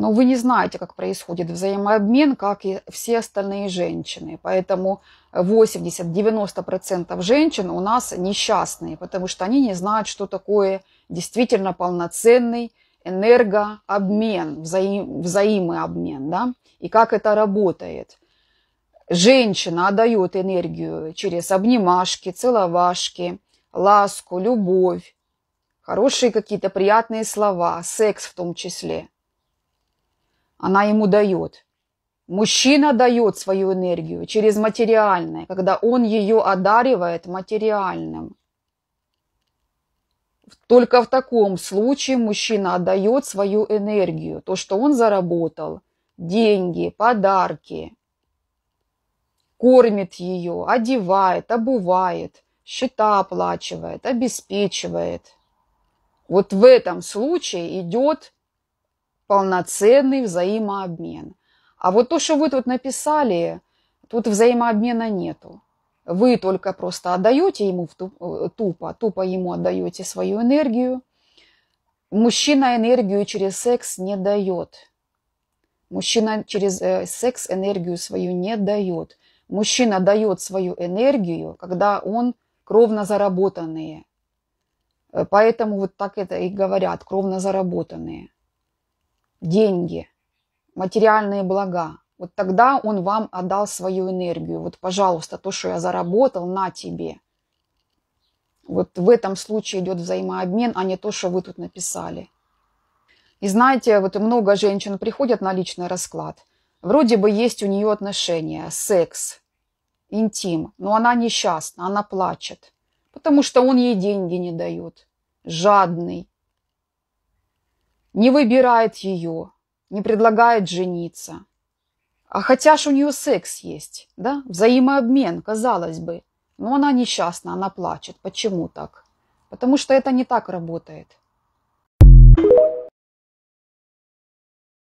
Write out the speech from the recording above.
но вы не знаете, как происходит взаимообмен, как и все остальные женщины. Поэтому 80-90% женщин у нас несчастные, потому что они не знают, что такое действительно полноценный энергообмен, взаим, взаимообмен, да, и как это работает. Женщина отдает энергию через обнимашки, целовашки, ласку, любовь, хорошие какие-то приятные слова, секс в том числе – она ему дает. Мужчина дает свою энергию через материальное, когда он ее одаривает материальным. Только в таком случае мужчина отдает свою энергию, то, что он заработал, деньги, подарки, кормит ее, одевает, обувает, счета оплачивает, обеспечивает. Вот в этом случае идет полноценный взаимообмен. А вот то, что вы тут написали, тут взаимообмена нету. Вы только просто отдаете ему э, тупо, тупо ему отдаете свою энергию. Мужчина энергию через секс не дает. Мужчина через э, секс энергию свою не дает. Мужчина дает свою энергию, когда он кровно заработанные. Э, поэтому вот так это и говорят, кровно заработанные деньги, материальные блага, вот тогда он вам отдал свою энергию. Вот, пожалуйста, то, что я заработал, на тебе. Вот в этом случае идет взаимообмен, а не то, что вы тут написали. И знаете, вот много женщин приходят на личный расклад. Вроде бы есть у нее отношения, секс, интим, но она несчастна, она плачет, потому что он ей деньги не дает. Жадный, не выбирает ее, не предлагает жениться. А хотя ж у нее секс есть, да, взаимообмен, казалось бы. Но она несчастна, она плачет. Почему так? Потому что это не так работает.